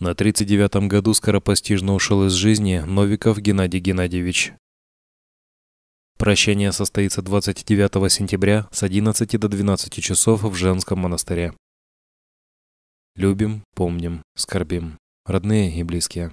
На 39-м году скоропостижно ушел из жизни Новиков Геннадий Геннадьевич. Прощание состоится 29 сентября с 11 до 12 часов в женском монастыре. Любим, помним, скорбим. Родные и близкие.